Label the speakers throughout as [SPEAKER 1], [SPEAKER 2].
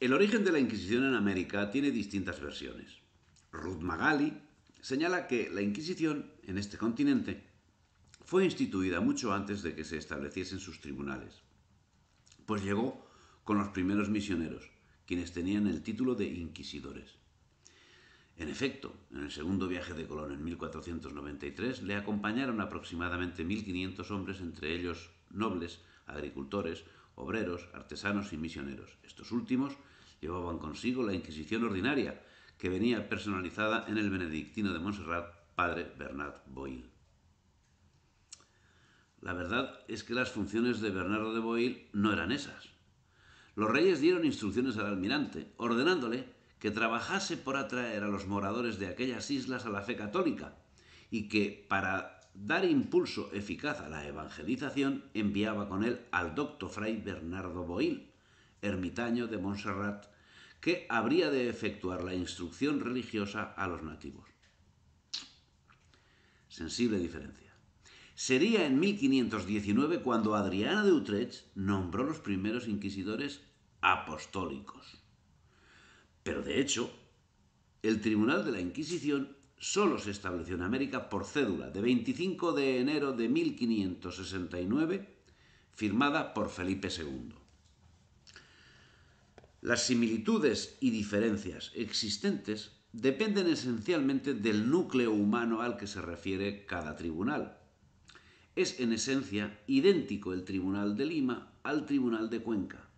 [SPEAKER 1] El origen de la Inquisición en América tiene distintas versiones. Ruth Magali señala que la Inquisición en este continente fue instituida mucho antes de que se estableciesen sus tribunales, pues llegó con los primeros misioneros, quienes tenían el título de inquisidores. En efecto, en el segundo viaje de Colón en 1493 le acompañaron aproximadamente 1.500 hombres, entre ellos nobles, agricultores, obreros, artesanos y misioneros. Estos últimos llevaban consigo la Inquisición ordinaria, que venía personalizada en el benedictino de Montserrat, padre Bernard Boil. La verdad es que las funciones de Bernardo de Boil no eran esas. Los reyes dieron instrucciones al almirante, ordenándole que trabajase por atraer a los moradores de aquellas islas a la fe católica y que, para dar impulso eficaz a la evangelización, enviaba con él al doctor fray Bernardo Boil, ermitaño de Montserrat, que habría de efectuar la instrucción religiosa a los nativos. Sensible diferencia. Sería en 1519 cuando Adriana de Utrecht nombró los primeros inquisidores apostólicos. Pero de hecho, el Tribunal de la Inquisición solo se estableció en América por cédula de 25 de enero de 1569, firmada por Felipe II. Las similitudes y diferencias existentes dependen esencialmente del núcleo humano al que se refiere cada tribunal. Es en esencia idéntico el Tribunal de Lima al Tribunal de Cuenca,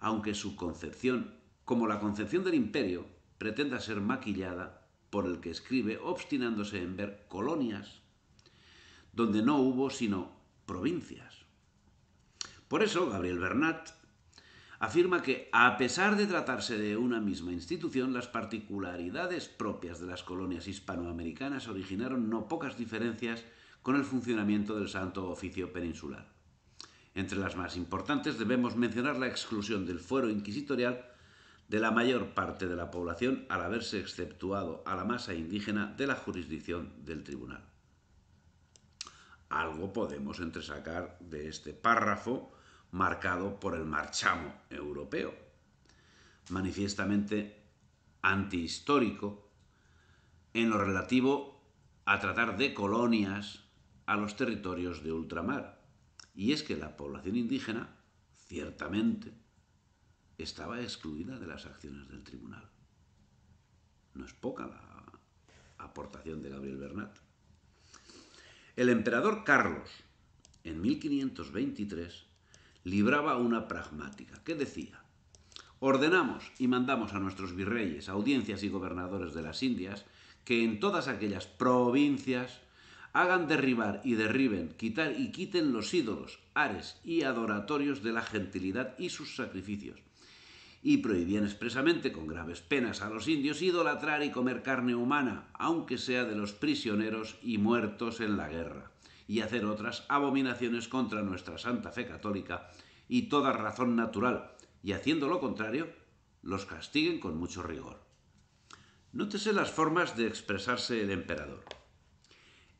[SPEAKER 1] aunque su concepción, como la concepción del imperio, pretenda ser maquillada por el que escribe, obstinándose en ver colonias donde no hubo sino provincias. Por eso, Gabriel Bernat afirma que, a pesar de tratarse de una misma institución, las particularidades propias de las colonias hispanoamericanas originaron no pocas diferencias con el funcionamiento del Santo Oficio Peninsular. Entre las más importantes debemos mencionar la exclusión del fuero inquisitorial de la mayor parte de la población al haberse exceptuado a la masa indígena de la jurisdicción del tribunal. Algo podemos entresacar de este párrafo marcado por el marchamo europeo, manifiestamente antihistórico en lo relativo a tratar de colonias a los territorios de ultramar. Y es que la población indígena, ciertamente, estaba excluida de las acciones del tribunal. No es poca la aportación de Gabriel Bernat. El emperador Carlos, en 1523, libraba una pragmática que decía, ordenamos y mandamos a nuestros virreyes, audiencias y gobernadores de las Indias que en todas aquellas provincias hagan derribar y derriben, quitar y quiten los ídolos, ares y adoratorios de la gentilidad y sus sacrificios, y prohibían expresamente con graves penas a los indios idolatrar y comer carne humana, aunque sea de los prisioneros y muertos en la guerra, y hacer otras abominaciones contra nuestra santa fe católica y toda razón natural, y haciendo lo contrario, los castiguen con mucho rigor. Nótese las formas de expresarse el emperador.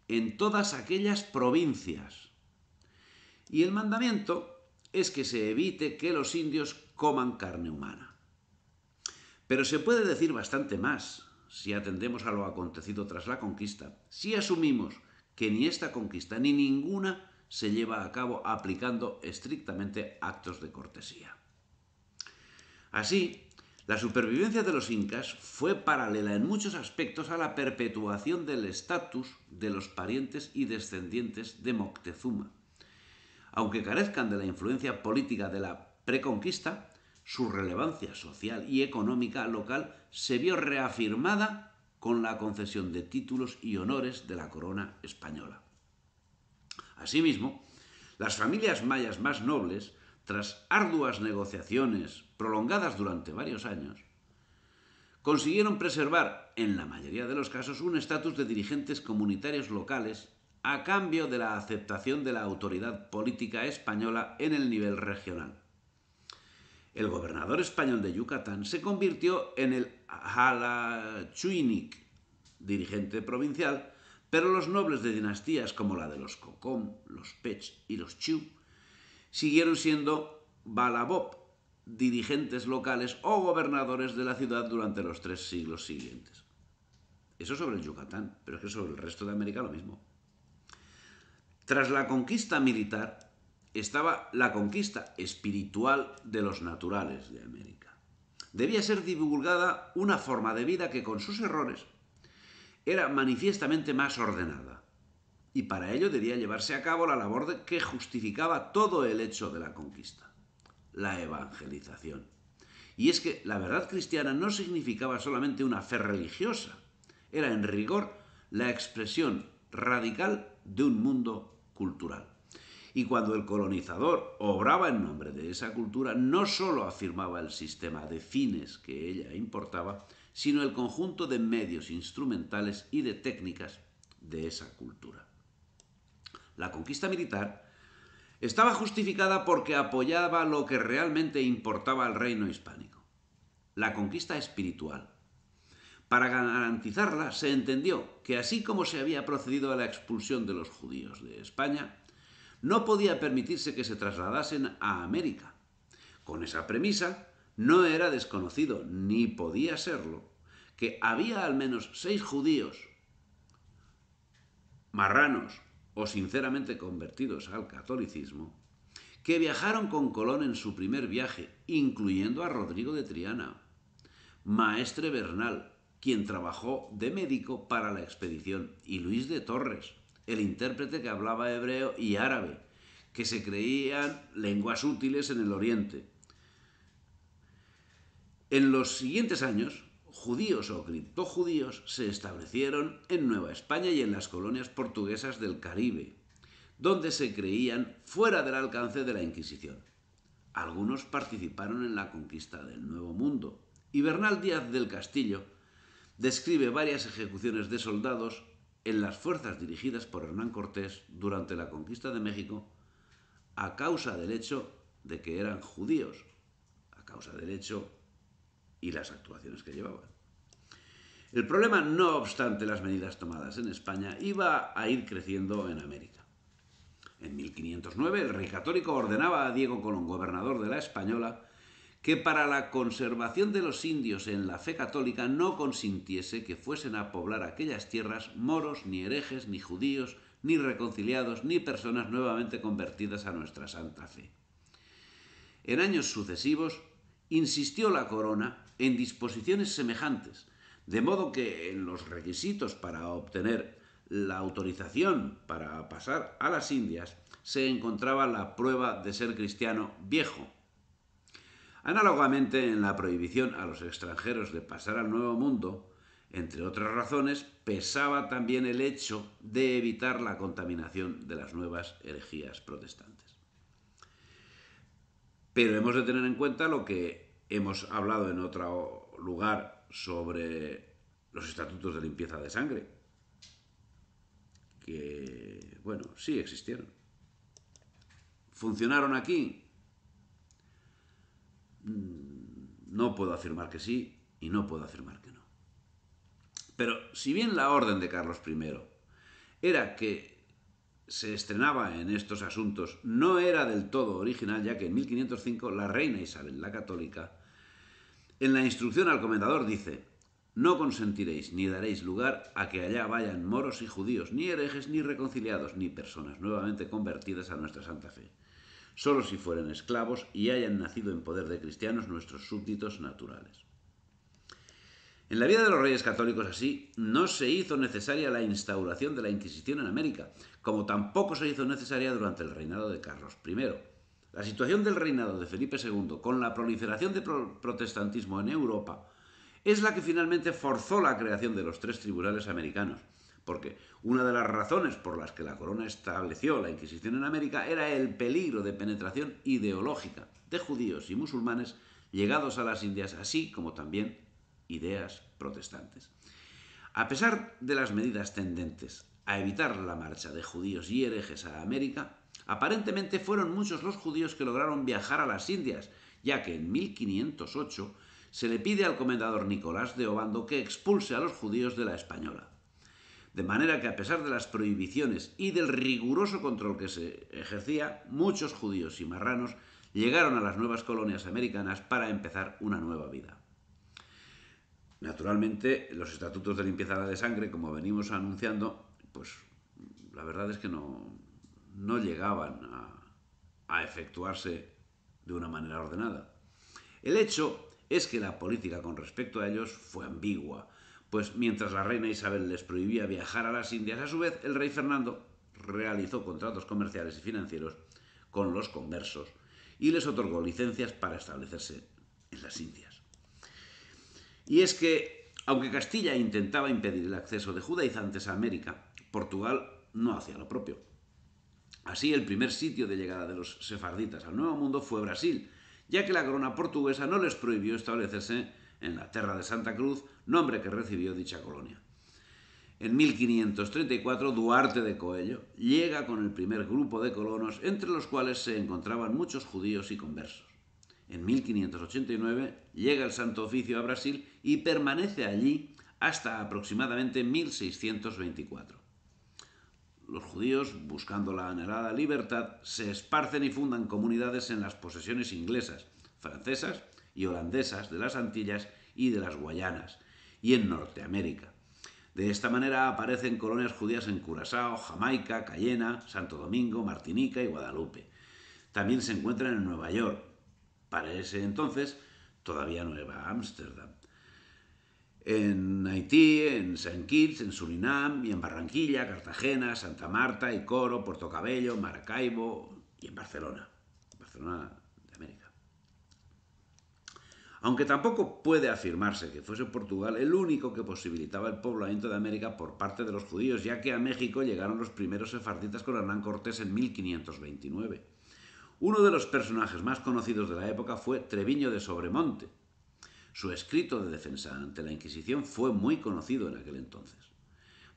[SPEAKER 1] En todas aquellas provincias. Y el mandamiento es que se evite que los indios coman carne humana. Pero se puede decir bastante más si atendemos a lo acontecido tras la conquista, si asumimos que ni esta conquista ni ninguna se lleva a cabo aplicando estrictamente actos de cortesía. Así, la supervivencia de los incas fue paralela en muchos aspectos a la perpetuación del estatus de los parientes y descendientes de Moctezuma. Aunque carezcan de la influencia política de la preconquista, su relevancia social y económica local se vio reafirmada con la concesión de títulos y honores de la corona española. Asimismo, las familias mayas más nobles, tras arduas negociaciones prolongadas durante varios años, consiguieron preservar, en la mayoría de los casos, un estatus de dirigentes comunitarios locales a cambio de la aceptación de la autoridad política española en el nivel regional. El gobernador español de Yucatán se convirtió en el Halachuinik, dirigente provincial, pero los nobles de dinastías como la de los Cocom, los Pech y los Chiu siguieron siendo Balabop, dirigentes locales o gobernadores de la ciudad durante los tres siglos siguientes. Eso sobre el Yucatán, pero es que sobre el resto de América lo mismo. Tras la conquista militar, estaba la conquista espiritual de los naturales de América. Debía ser divulgada una forma de vida que con sus errores era manifiestamente más ordenada, y para ello debía llevarse a cabo la labor que justificaba todo el hecho de la conquista, la evangelización. Y es que la verdad cristiana no significaba solamente una fe religiosa, era en rigor la expresión radical de un mundo cultural. Y cuando el colonizador obraba en nombre de esa cultura, no sólo afirmaba el sistema de fines que ella importaba, sino el conjunto de medios instrumentales y de técnicas de esa cultura. La conquista militar estaba justificada porque apoyaba lo que realmente importaba al reino hispánico, la conquista espiritual. Para garantizarla se entendió que así como se había procedido a la expulsión de los judíos de España, no podía permitirse que se trasladasen a América. Con esa premisa, no era desconocido, ni podía serlo, que había al menos seis judíos, marranos o sinceramente convertidos al catolicismo, que viajaron con Colón en su primer viaje, incluyendo a Rodrigo de Triana, maestre Bernal, quien trabajó de médico para la expedición, y Luis de Torres, el intérprete que hablaba hebreo y árabe, que se creían lenguas útiles en el Oriente. En los siguientes años, judíos o criptojudíos se establecieron en Nueva España y en las colonias portuguesas del Caribe, donde se creían fuera del alcance de la Inquisición. Algunos participaron en la conquista del Nuevo Mundo, y Bernal Díaz del Castillo describe varias ejecuciones de soldados en las fuerzas dirigidas por Hernán Cortés durante la conquista de México a causa del hecho de que eran judíos, a causa del hecho y las actuaciones que llevaban. El problema, no obstante las medidas tomadas en España, iba a ir creciendo en América. En 1509 el rey católico ordenaba a Diego Colón, gobernador de la Española, que para la conservación de los indios en la fe católica no consintiese que fuesen a poblar aquellas tierras moros, ni herejes, ni judíos, ni reconciliados, ni personas nuevamente convertidas a nuestra santa fe. En años sucesivos insistió la corona en disposiciones semejantes, de modo que en los requisitos para obtener la autorización para pasar a las Indias se encontraba la prueba de ser cristiano viejo, Análogamente, en la prohibición a los extranjeros de pasar al Nuevo Mundo, entre otras razones, pesaba también el hecho de evitar la contaminación de las nuevas herejías protestantes. Pero hemos de tener en cuenta lo que hemos hablado en otro lugar sobre los estatutos de limpieza de sangre, que, bueno, sí existieron. ¿Funcionaron aquí? Mm, no puedo afirmar que sí y no puedo afirmar que no. Pero si bien la orden de Carlos I era que se estrenaba en estos asuntos, no era del todo original, ya que en 1505 la reina Isabel la católica, en la instrucción al comendador dice, no consentiréis ni daréis lugar a que allá vayan moros y judíos, ni herejes, ni reconciliados, ni personas nuevamente convertidas a nuestra santa fe solo si fueran esclavos y hayan nacido en poder de cristianos nuestros súbditos naturales. En la vida de los reyes católicos así, no se hizo necesaria la instauración de la Inquisición en América, como tampoco se hizo necesaria durante el reinado de Carlos I. La situación del reinado de Felipe II, con la proliferación del protestantismo en Europa, es la que finalmente forzó la creación de los tres tribunales americanos, porque una de las razones por las que la corona estableció la Inquisición en América era el peligro de penetración ideológica de judíos y musulmanes llegados a las Indias, así como también ideas protestantes. A pesar de las medidas tendentes a evitar la marcha de judíos y herejes a América, aparentemente fueron muchos los judíos que lograron viajar a las Indias, ya que en 1508 se le pide al comendador Nicolás de Obando que expulse a los judíos de la Española. De manera que a pesar de las prohibiciones y del riguroso control que se ejercía, muchos judíos y marranos llegaron a las nuevas colonias americanas para empezar una nueva vida. Naturalmente, los estatutos de limpieza de sangre, como venimos anunciando, pues la verdad es que no, no llegaban a, a efectuarse de una manera ordenada. El hecho es que la política con respecto a ellos fue ambigua, pues mientras la reina Isabel les prohibía viajar a las Indias, a su vez el rey Fernando realizó contratos comerciales y financieros con los conversos y les otorgó licencias para establecerse en las Indias. Y es que, aunque Castilla intentaba impedir el acceso de judaizantes a América, Portugal no hacía lo propio. Así, el primer sitio de llegada de los sefarditas al Nuevo Mundo fue Brasil, ya que la corona portuguesa no les prohibió establecerse en la Terra de Santa Cruz, nombre que recibió dicha colonia. En 1534 Duarte de Coelho llega con el primer grupo de colonos, entre los cuales se encontraban muchos judíos y conversos. En 1589 llega el Santo Oficio a Brasil y permanece allí hasta aproximadamente 1624. Los judíos, buscando la anhelada libertad, se esparcen y fundan comunidades en las posesiones inglesas, francesas y holandesas de las Antillas y de las Guayanas, y en Norteamérica. De esta manera aparecen colonias judías en Curazao, Jamaica, Cayena, Santo Domingo, Martinica y Guadalupe. También se encuentran en Nueva York, para ese entonces todavía Nueva Ámsterdam. En Haití, en San Kitts, en Surinam y en Barranquilla, Cartagena, Santa Marta, y Coro, Puerto Cabello, Maracaibo y en Barcelona. Barcelona aunque tampoco puede afirmarse que fuese Portugal el único que posibilitaba el poblamiento de América por parte de los judíos, ya que a México llegaron los primeros sefarditas con Hernán Cortés en 1529. Uno de los personajes más conocidos de la época fue Treviño de Sobremonte. Su escrito de defensa ante la Inquisición fue muy conocido en aquel entonces.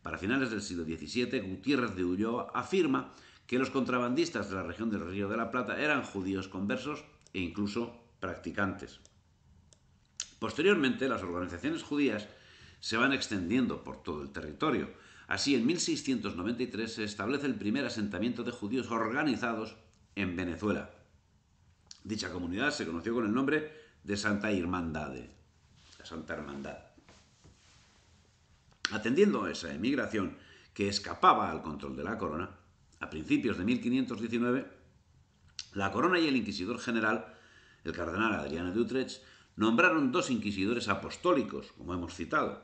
[SPEAKER 1] Para finales del siglo XVII, Gutiérrez de Ulloa afirma que los contrabandistas de la región del Río de la Plata eran judíos conversos e incluso practicantes. Posteriormente, las organizaciones judías se van extendiendo por todo el territorio. Así, en 1693 se establece el primer asentamiento de judíos organizados en Venezuela. Dicha comunidad se conoció con el nombre de Santa Irmandade. La Santa Hermandad. Atendiendo a esa emigración que escapaba al control de la corona, a principios de 1519, la corona y el inquisidor general, el cardenal Adriano de Utrecht, nombraron dos inquisidores apostólicos, como hemos citado,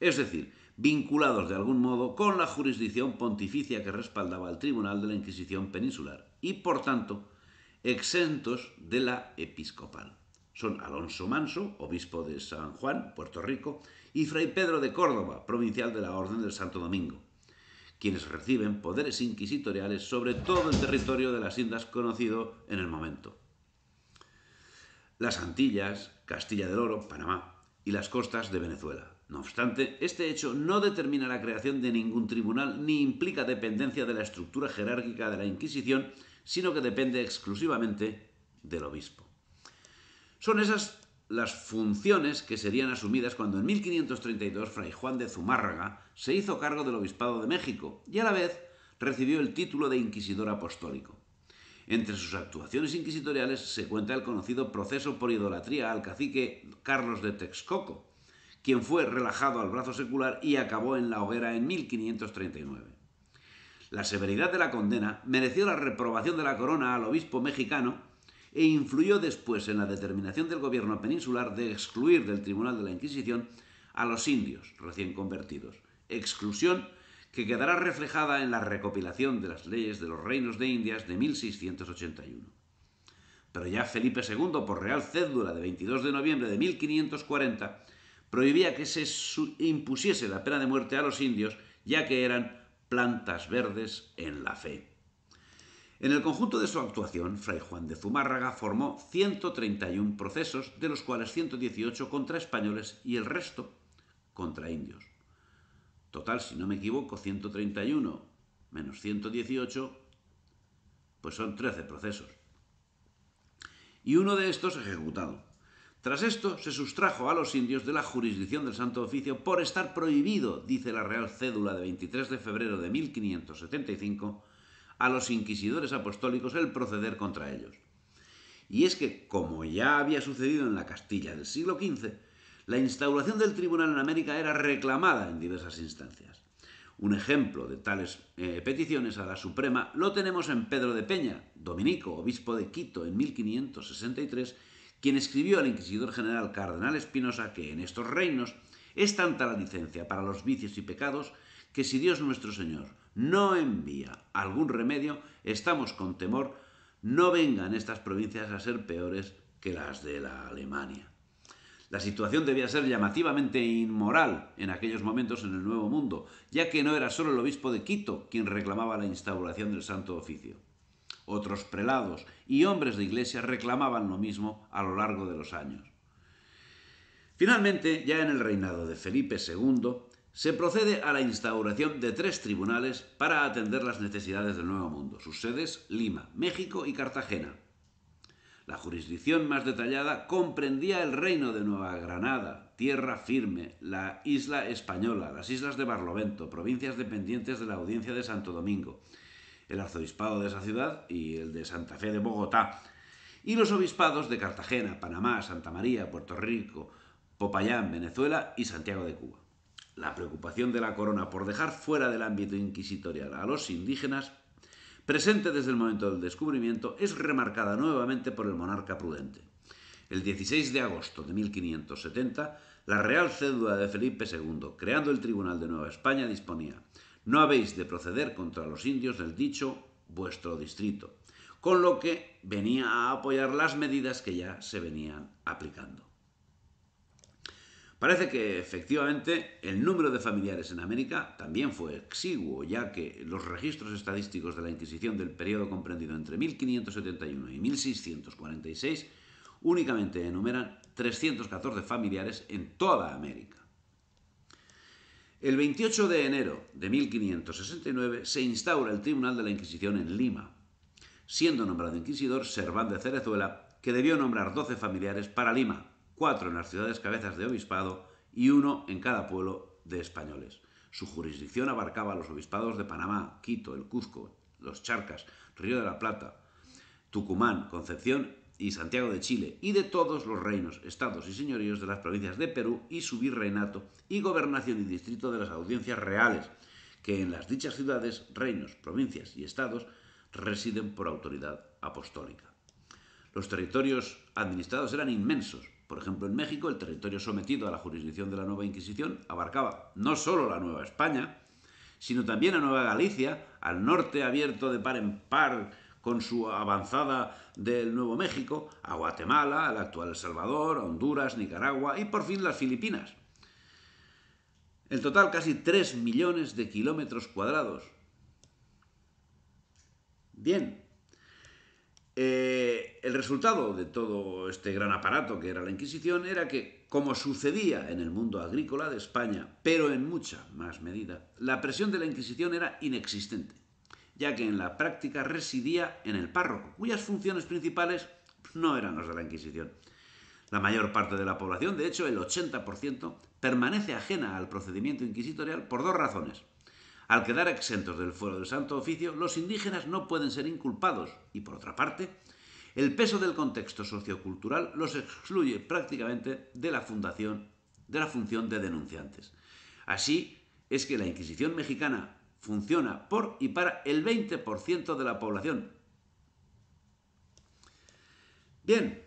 [SPEAKER 1] es decir, vinculados de algún modo con la jurisdicción pontificia que respaldaba el Tribunal de la Inquisición Peninsular y, por tanto, exentos de la episcopal. Son Alonso Manso, obispo de San Juan, Puerto Rico, y Fray Pedro de Córdoba, provincial de la Orden del Santo Domingo, quienes reciben poderes inquisitoriales sobre todo el territorio de las Indias conocido en el momento las Antillas, Castilla del Oro, Panamá y las costas de Venezuela. No obstante, este hecho no determina la creación de ningún tribunal ni implica dependencia de la estructura jerárquica de la Inquisición, sino que depende exclusivamente del obispo. Son esas las funciones que serían asumidas cuando en 1532 Fray Juan de Zumárraga se hizo cargo del Obispado de México y a la vez recibió el título de Inquisidor Apostólico. Entre sus actuaciones inquisitoriales se cuenta el conocido proceso por idolatría al cacique Carlos de Texcoco, quien fue relajado al brazo secular y acabó en la hoguera en 1539. La severidad de la condena mereció la reprobación de la corona al obispo mexicano e influyó después en la determinación del gobierno peninsular de excluir del Tribunal de la Inquisición a los indios recién convertidos, exclusión que quedará reflejada en la recopilación de las leyes de los reinos de Indias de 1681. Pero ya Felipe II, por Real Cédula de 22 de noviembre de 1540, prohibía que se impusiese la pena de muerte a los indios, ya que eran plantas verdes en la fe. En el conjunto de su actuación, Fray Juan de Zumárraga formó 131 procesos, de los cuales 118 contra españoles y el resto contra indios. Total, si no me equivoco, 131 menos 118, pues son 13 procesos. Y uno de estos ejecutado. Tras esto, se sustrajo a los indios de la jurisdicción del Santo Oficio por estar prohibido, dice la Real Cédula de 23 de febrero de 1575, a los inquisidores apostólicos el proceder contra ellos. Y es que, como ya había sucedido en la Castilla del siglo XV, la instauración del tribunal en América era reclamada en diversas instancias. Un ejemplo de tales eh, peticiones a la Suprema lo tenemos en Pedro de Peña, dominico, obispo de Quito, en 1563, quien escribió al inquisidor general Cardenal Espinosa que en estos reinos es tanta la licencia para los vicios y pecados que si Dios nuestro Señor no envía algún remedio, estamos con temor no vengan estas provincias a ser peores que las de la Alemania. La situación debía ser llamativamente inmoral en aquellos momentos en el Nuevo Mundo, ya que no era solo el obispo de Quito quien reclamaba la instauración del Santo Oficio. Otros prelados y hombres de iglesia reclamaban lo mismo a lo largo de los años. Finalmente, ya en el reinado de Felipe II, se procede a la instauración de tres tribunales para atender las necesidades del Nuevo Mundo. Sus sedes, Lima, México y Cartagena, la jurisdicción más detallada comprendía el reino de Nueva Granada, Tierra Firme, la isla española, las islas de Barlovento, provincias dependientes de la Audiencia de Santo Domingo, el arzobispado de esa ciudad y el de Santa Fe de Bogotá, y los obispados de Cartagena, Panamá, Santa María, Puerto Rico, Popayán, Venezuela y Santiago de Cuba. La preocupación de la corona por dejar fuera del ámbito inquisitorial a los indígenas presente desde el momento del descubrimiento, es remarcada nuevamente por el monarca prudente. El 16 de agosto de 1570, la Real Cédula de Felipe II, creando el Tribunal de Nueva España, disponía No habéis de proceder contra los indios del dicho vuestro distrito, con lo que venía a apoyar las medidas que ya se venían aplicando. Parece que efectivamente el número de familiares en América también fue exiguo, ya que los registros estadísticos de la Inquisición del periodo comprendido entre 1571 y 1646 únicamente enumeran 314 familiares en toda América. El 28 de enero de 1569 se instaura el Tribunal de la Inquisición en Lima, siendo nombrado inquisidor Serván de Cerezuela, que debió nombrar 12 familiares para Lima, cuatro en las ciudades cabezas de obispado y uno en cada pueblo de españoles. Su jurisdicción abarcaba los obispados de Panamá, Quito, el Cuzco, los Charcas, Río de la Plata, Tucumán, Concepción y Santiago de Chile, y de todos los reinos, estados y señoríos de las provincias de Perú y su virreinato y gobernación y distrito de las audiencias reales, que en las dichas ciudades, reinos, provincias y estados residen por autoridad apostólica. Los territorios administrados eran inmensos, por ejemplo, en México, el territorio sometido a la jurisdicción de la Nueva Inquisición abarcaba no solo la Nueva España, sino también a Nueva Galicia, al norte abierto de par en par con su avanzada del Nuevo México, a Guatemala, al actual El Salvador, Honduras, Nicaragua y por fin las Filipinas. En total, casi 3 millones de kilómetros cuadrados. Bien, eh, el resultado de todo este gran aparato que era la Inquisición era que, como sucedía en el mundo agrícola de España, pero en mucha más medida, la presión de la Inquisición era inexistente, ya que en la práctica residía en el párroco, cuyas funciones principales pues, no eran las de la Inquisición. La mayor parte de la población, de hecho el 80%, permanece ajena al procedimiento inquisitorial por dos razones. Al quedar exentos del fuero del Santo Oficio, los indígenas no pueden ser inculpados y, por otra parte, el peso del contexto sociocultural los excluye prácticamente de la, fundación, de la función de denunciantes. Así es que la Inquisición mexicana funciona por y para el 20% de la población. Bien,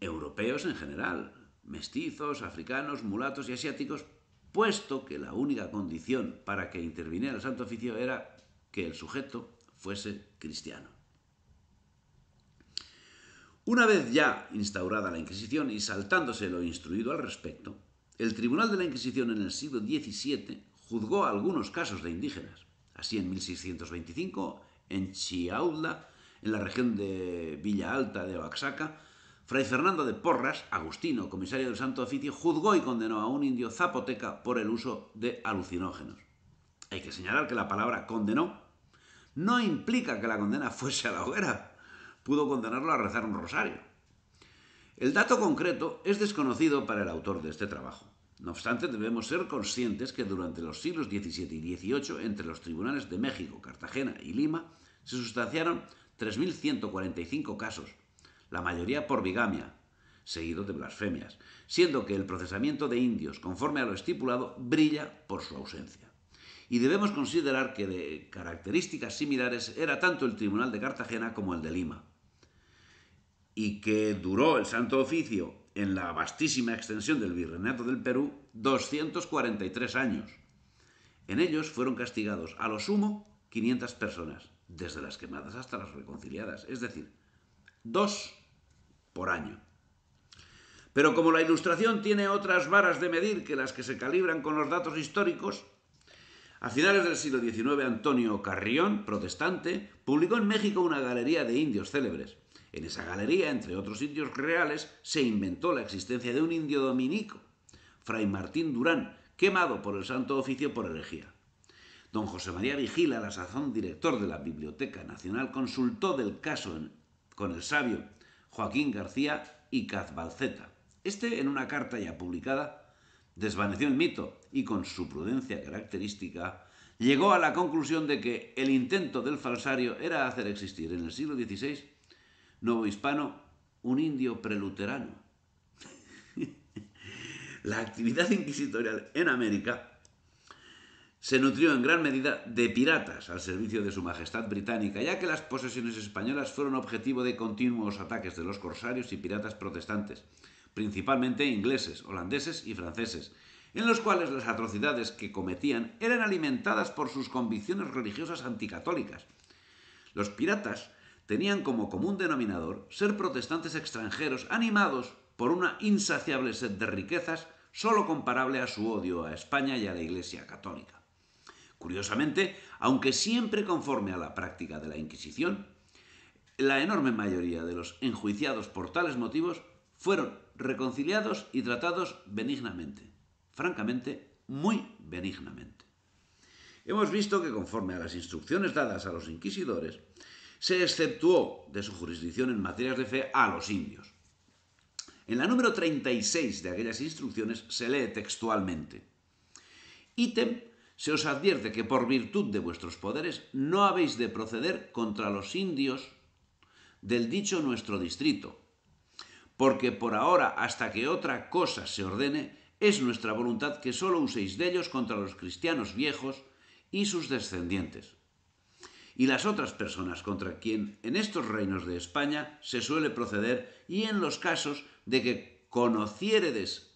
[SPEAKER 1] europeos en general, mestizos, africanos, mulatos y asiáticos puesto que la única condición para que interviniera el Santo Oficio era que el sujeto fuese cristiano. Una vez ya instaurada la Inquisición y saltándose lo instruido al respecto, el Tribunal de la Inquisición en el siglo XVII juzgó algunos casos de indígenas. Así en 1625, en Chiaudla, en la región de Villa Alta de Oaxaca, Fray Fernando de Porras, agustino, comisario del Santo Oficio, juzgó y condenó a un indio zapoteca por el uso de alucinógenos. Hay que señalar que la palabra condenó no implica que la condena fuese a la hoguera. Pudo condenarlo a rezar un rosario. El dato concreto es desconocido para el autor de este trabajo. No obstante, debemos ser conscientes que durante los siglos XVII y XVIII, entre los tribunales de México, Cartagena y Lima, se sustanciaron 3.145 casos, la mayoría por bigamia, seguido de blasfemias, siendo que el procesamiento de indios, conforme a lo estipulado, brilla por su ausencia. Y debemos considerar que de características similares era tanto el Tribunal de Cartagena como el de Lima, y que duró el Santo Oficio en la vastísima extensión del Virreinato del Perú 243 años. En ellos fueron castigados a lo sumo 500 personas, desde las quemadas hasta las reconciliadas, es decir, dos año. Pero como la ilustración tiene otras varas de medir que las que se calibran con los datos históricos, a finales del siglo XIX Antonio Carrión, protestante, publicó en México una galería de indios célebres. En esa galería, entre otros indios reales, se inventó la existencia de un indio dominico, Fray Martín Durán, quemado por el Santo Oficio por herejía. Don José María Vigila, la sazón director de la Biblioteca Nacional, consultó del caso con el sabio Joaquín García y Cazbalceta. Este, en una carta ya publicada, desvaneció el mito y con su prudencia característica llegó a la conclusión de que el intento del falsario era hacer existir en el siglo XVI nuevo hispano un indio preluterano. la actividad inquisitorial en América se nutrió en gran medida de piratas al servicio de su Majestad británica, ya que las posesiones españolas fueron objetivo de continuos ataques de los corsarios y piratas protestantes, principalmente ingleses, holandeses y franceses, en los cuales las atrocidades que cometían eran alimentadas por sus convicciones religiosas anticatólicas. Los piratas tenían como común denominador ser protestantes extranjeros animados por una insaciable sed de riquezas sólo comparable a su odio a España y a la Iglesia católica. Curiosamente, aunque siempre conforme a la práctica de la Inquisición, la enorme mayoría de los enjuiciados por tales motivos fueron reconciliados y tratados benignamente, francamente, muy benignamente. Hemos visto que conforme a las instrucciones dadas a los inquisidores, se exceptuó de su jurisdicción en materias de fe a los indios. En la número 36 de aquellas instrucciones se lee textualmente, ítem se os advierte que por virtud de vuestros poderes no habéis de proceder contra los indios del dicho nuestro distrito, porque por ahora, hasta que otra cosa se ordene, es nuestra voluntad que solo uséis de ellos contra los cristianos viejos y sus descendientes. Y las otras personas contra quien en estos reinos de España se suele proceder y en los casos de que conociéredes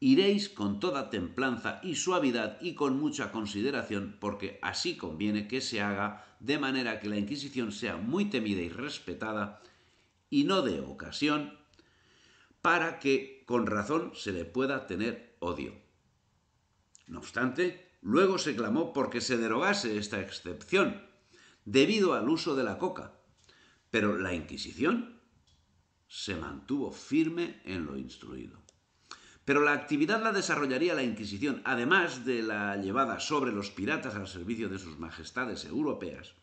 [SPEAKER 1] Iréis con toda templanza y suavidad y con mucha consideración, porque así conviene que se haga, de manera que la Inquisición sea muy temida y respetada, y no dé ocasión para que con razón se le pueda tener odio. No obstante, luego se clamó porque se derogase esta excepción, debido al uso de la coca, pero la Inquisición se mantuvo firme en lo instruido. Pero la actividad la desarrollaría la Inquisición, además de la llevada sobre los piratas al servicio de sus majestades europeas.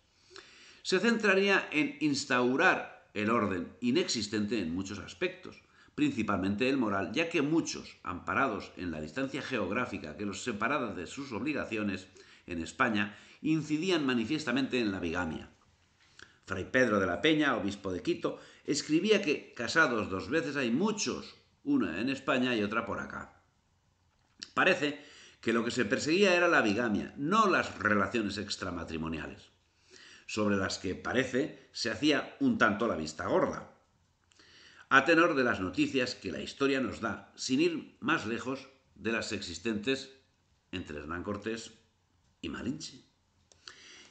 [SPEAKER 1] Se centraría en instaurar el orden, inexistente en muchos aspectos, principalmente el moral, ya que muchos, amparados en la distancia geográfica que los separaba de sus obligaciones en España, incidían manifiestamente en la bigamia. Fray Pedro de la Peña, obispo de Quito, escribía que casados dos veces hay muchos, una en España y otra por acá. Parece que lo que se perseguía era la bigamia, no las relaciones extramatrimoniales, sobre las que parece se hacía un tanto la vista gorda. A tenor de las noticias que la historia nos da, sin ir más lejos de las existentes entre Hernán Cortés y Malinche.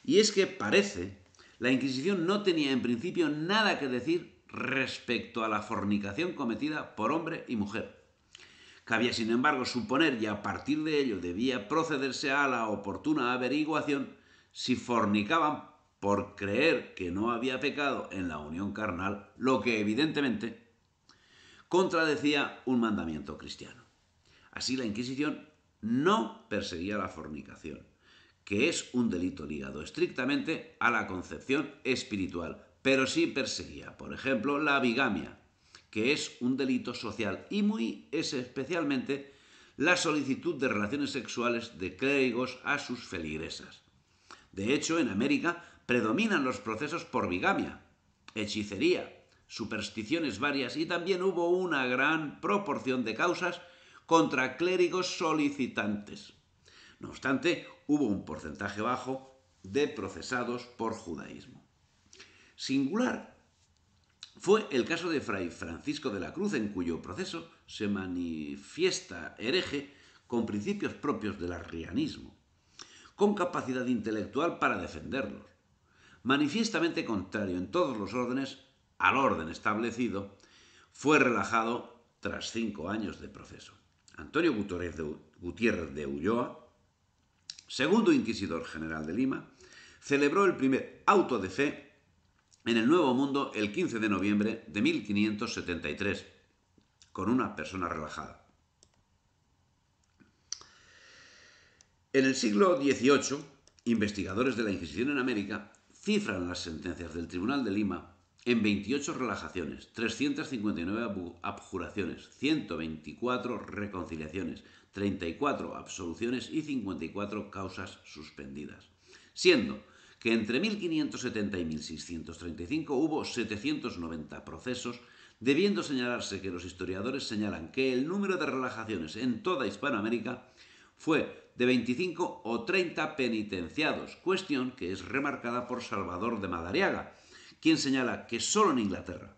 [SPEAKER 1] Y es que parece, la Inquisición no tenía en principio nada que decir respecto a la fornicación cometida por hombre y mujer. Cabía, sin embargo, suponer y a partir de ello debía procederse a la oportuna averiguación si fornicaban por creer que no había pecado en la unión carnal, lo que evidentemente contradecía un mandamiento cristiano. Así la Inquisición no perseguía la fornicación, que es un delito ligado estrictamente a la concepción espiritual, pero sí perseguía, por ejemplo, la bigamia, que es un delito social y muy es especialmente la solicitud de relaciones sexuales de clérigos a sus feligresas. De hecho, en América predominan los procesos por bigamia, hechicería, supersticiones varias y también hubo una gran proporción de causas contra clérigos solicitantes. No obstante, hubo un porcentaje bajo de procesados por judaísmo singular. Fue el caso de Fray Francisco de la Cruz, en cuyo proceso se manifiesta hereje con principios propios del arrianismo, con capacidad intelectual para defenderlos, manifiestamente contrario en todos los órdenes al orden establecido, fue relajado tras cinco años de proceso. Antonio Gutiérrez de, de Ulloa, segundo inquisidor general de Lima, celebró el primer auto de fe en el Nuevo Mundo el 15 de noviembre de 1573, con una persona relajada. En el siglo XVIII, investigadores de la Inquisición en América cifran las sentencias del Tribunal de Lima en 28 relajaciones, 359 abjuraciones, 124 reconciliaciones, 34 absoluciones y 54 causas suspendidas, siendo que entre 1570 y 1635 hubo 790 procesos, debiendo señalarse que los historiadores señalan que el número de relajaciones en toda Hispanoamérica fue de 25 o 30 penitenciados, cuestión que es remarcada por Salvador de Madariaga, quien señala que solo en Inglaterra,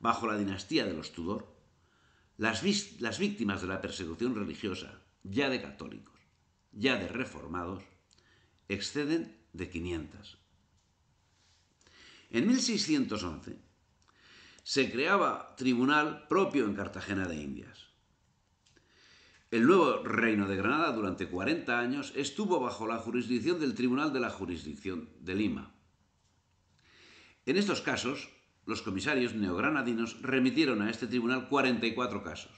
[SPEAKER 1] bajo la dinastía de los Tudor, las, las víctimas de la persecución religiosa, ya de católicos, ya de reformados, exceden de 500. En 1611 se creaba tribunal propio en Cartagena de Indias. El nuevo Reino de Granada durante 40 años estuvo bajo la jurisdicción del Tribunal de la Jurisdicción de Lima. En estos casos, los comisarios neogranadinos remitieron a este tribunal 44 casos,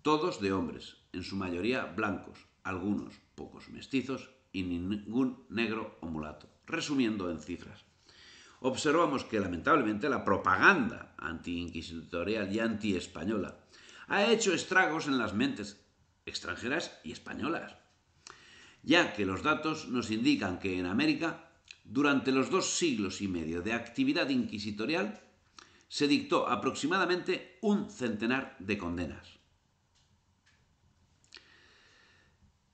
[SPEAKER 1] todos de hombres, en su mayoría blancos, algunos pocos mestizos y ningún negro o mulato. Resumiendo en cifras, observamos que lamentablemente la propaganda anti-inquisitorial... y antiespañola ha hecho estragos en las mentes extranjeras y españolas, ya que los datos nos indican que en América, durante los dos siglos y medio de actividad inquisitorial, se dictó aproximadamente un centenar de condenas.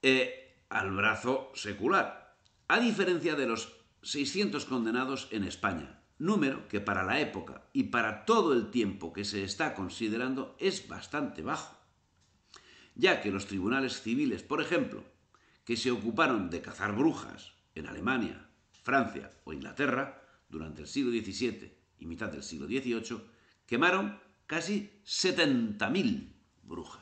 [SPEAKER 1] Eh, al brazo secular, a diferencia de los 600 condenados en España, número que para la época y para todo el tiempo que se está considerando es bastante bajo, ya que los tribunales civiles, por ejemplo, que se ocuparon de cazar brujas en Alemania, Francia o Inglaterra durante el siglo XVII y mitad del siglo XVIII, quemaron casi 70.000 brujas.